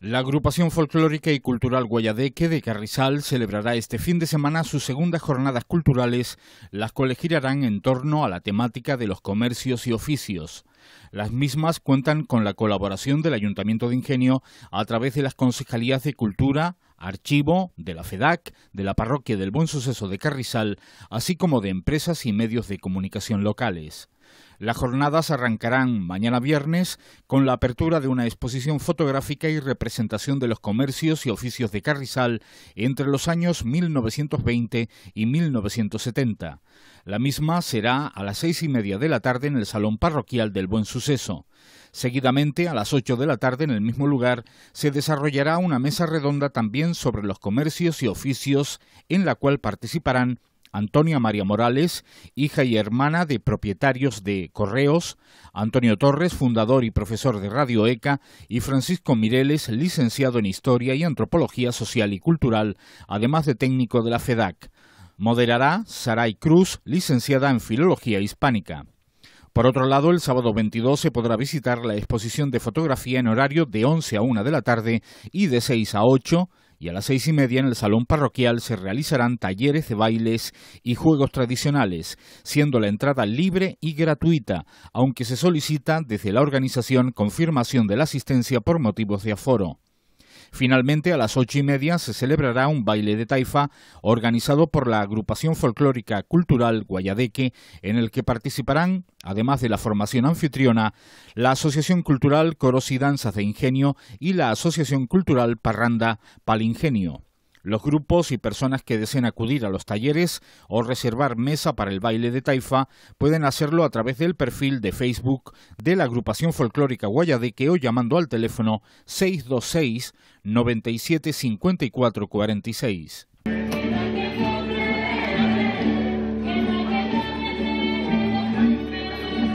La agrupación folclórica y cultural Guayadeque de Carrizal celebrará este fin de semana sus segundas jornadas culturales, las cuales girarán en torno a la temática de los comercios y oficios. Las mismas cuentan con la colaboración del Ayuntamiento de Ingenio a través de las Concejalías de Cultura, archivo de la FEDAC, de la Parroquia del Buen Suceso de Carrizal, así como de empresas y medios de comunicación locales. Las jornadas arrancarán mañana viernes con la apertura de una exposición fotográfica y representación de los comercios y oficios de Carrizal entre los años 1920 y 1970. La misma será a las seis y media de la tarde en el Salón Parroquial del Buen Suceso. Seguidamente, a las 8 de la tarde, en el mismo lugar, se desarrollará una mesa redonda también sobre los comercios y oficios en la cual participarán Antonia María Morales, hija y hermana de propietarios de Correos, Antonio Torres, fundador y profesor de Radio ECA, y Francisco Mireles, licenciado en Historia y Antropología Social y Cultural, además de técnico de la FEDAC. Moderará Saray Cruz, licenciada en Filología Hispánica. Por otro lado, el sábado 22 se podrá visitar la exposición de fotografía en horario de 11 a 1 de la tarde y de 6 a 8 y a las 6 y media en el salón parroquial se realizarán talleres de bailes y juegos tradicionales, siendo la entrada libre y gratuita, aunque se solicita desde la organización confirmación de la asistencia por motivos de aforo. Finalmente, a las ocho y media se celebrará un baile de taifa organizado por la agrupación folclórica cultural Guayadeque, en el que participarán, además de la formación anfitriona, la Asociación Cultural Coros y Danzas de Ingenio y la Asociación Cultural Parranda Palingenio. Los grupos y personas que deseen acudir a los talleres o reservar mesa para el baile de taifa pueden hacerlo a través del perfil de Facebook de la agrupación folclórica Guayadeque o llamando al teléfono 626 975446